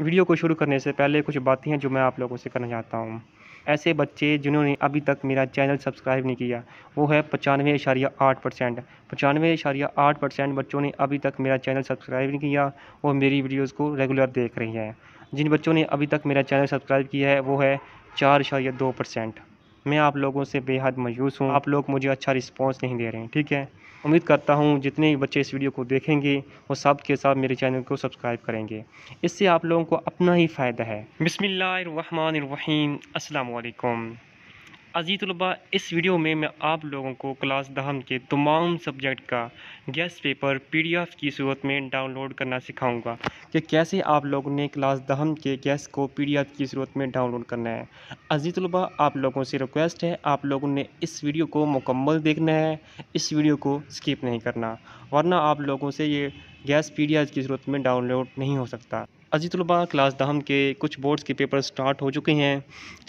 video को शुरू करने से पहले कुछ बातें हैं जो मैं आप लोगों से करना चाहता हूँ ऐसे बच्चे जिन्होंने अभी तक मेरा चैनल सब्सक्राइब नहीं किया वो है पचानवे इशारिया आठ परसेंट पचानवे इशारिया आठ परसेंट बच्चों ने अभी तक मेरा चैनल सब्सक्राइब नहीं किया और मेरी वीडियोस को रेगुलर देख रही हैं जिन बच्चों ने अभी तक मेरा चैनल सब्सक्राइब किया है वो है चार इशारिया दो परसेंट मैं आप लोगों से बेहद मायूस हूँ आप लोग मुझे अच्छा रिस्पॉन्स नहीं दे रहे हैं ठीक है उम्मीद करता हूँ जितने भी बच्चे इस वीडियो को देखेंगे वो सब के साथ मेरे चैनल को सब्सक्राइब करेंगे इससे आप लोगों को अपना ही फ़ायदा है बसमिल्लर रहीम अल्लाम अजी तलबा इस वीडियो में मैं आप लोगों को क्लास दहम के तमाम सब्जेक्ट का गेस्ट पेपर पीडीएफ की सूरत में डाउनलोड करना सिखाऊंगा कि कैसे आप लोगों ने क्लास दहम के गेस्ट को पीडीएफ की सूरत में डाउनलोड करना है अजी तलबा आप लोगों से रिक्वेस्ट है आप लोगों ने इस वीडियो को मुकम्मल देखना है इस वीडियो को स्किप नहीं करना वरना आप लोगों से ये गैस पी की सूरत में डाउनलोड नहीं हो सकता अजीतलबा क्लास दहम के कुछ बोर्ड्स के पेपर स्टार्ट हो चुके हैं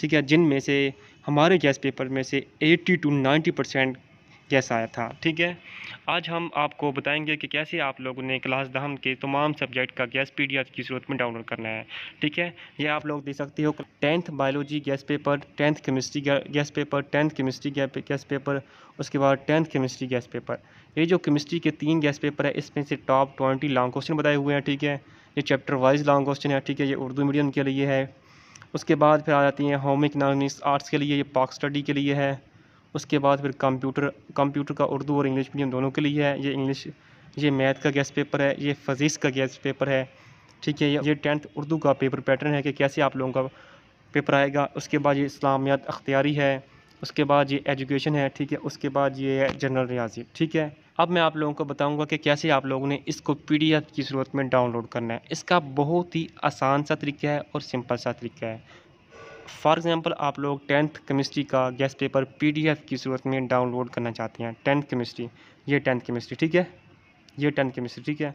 ठीक है जिनमें से हमारे गैस पेपर में से 80 टू 90 परसेंट गैस आया था ठीक है आज हम आपको बताएंगे कि कैसे आप लोगों ने क्लास दहम के तमाम सब्जेक्ट का गैस पी की सूरत में डाउनलोड करना है ठीक है ये आप लोग दे सकते हो tenth biology guess paper tenth chemistry guess paper tenth chemistry guess paper उसके बाद टेंथ केमिस्ट्री गैस पेपर ये जो केमिस्ट्री के तीन गैस पेपर है इसमें से टॉप ट्वेंटी लॉन्ग क्वेश्चन बताए हुए हैं ठीक है ये चैप्टर वाइज लॉन्ग क्वेश्चन है ठीक है ये उर्दू मीडियम के लिए है उसके बाद फिर आ जाती हैं होम इकनॉमिक्स आर्ट्स के लिए ये पाक स्टडी के लिए है उसके बाद फिर कंप्यूटर कंप्यूटर का उर्दू और इंग्लिश मीडियम दोनों के लिए है ये इंग्लिश ये मैथ का गैस पेपर है ये फिज़िक्स का गैस पेपर है ठीक है ये टेंथ उर्दू का पेपर पैटर्न है कि कैसे आप लोगों का पेपर आएगा उसके बाद ये इस्लामियात अख्तियारी है उसके बाद ये एजुकेशन है ठीक है उसके बाद ये है जनरल रियाजी ठीक है अब मैं आप लोगों को बताऊंगा कि कैसे आप लोगों ने इसको पीडीएफ की सूरत में डाउनलोड करना है इसका बहुत ही आसान सा तरीका है और सिंपल सा तरीका है फॉर एग्ज़ाम्पल आप लोग टेंथ केमिस्ट्री का गैस पेपर पी की सूरत में डाउनलोड करना चाहते हैं टेंथ केमिस्ट्री ये टेंथ केमिस्ट्री ठीक है ये टेंथ केमिस्ट्री ठीक है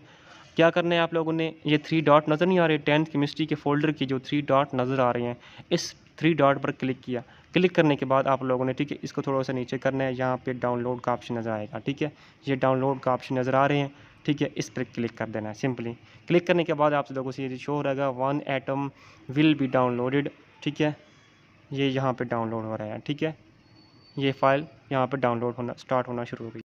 क्या करना है आप लोगों ने ये थ्री डॉट नज़र नहीं आ रहे टेंथ केमिस्ट्री के फोल्डर की जो थ्री डॉट नज़र आ रहे हैं इस थ्री डॉट पर क्लिक किया क्लिक करने के बाद आप लोगों ने ठीक है इसको थोड़ा सा नीचे करना है यहाँ पे डाउनलोड का ऑप्शन नज़र आएगा ठीक है ये डाउनलोड का ऑप्शन नज़र आ रहे हैं ठीक है इस पर क्लिक कर देना है सिंपली क्लिक करने के बाद आप लोगों से ये शो हो रहेगा one item will be downloaded ठीक है ये यहाँ पर डाउनलोड हो रहा है ठीक है ये फाइल यहाँ पर डाउनलोड होना स्टार्ट होना शुरू हो गई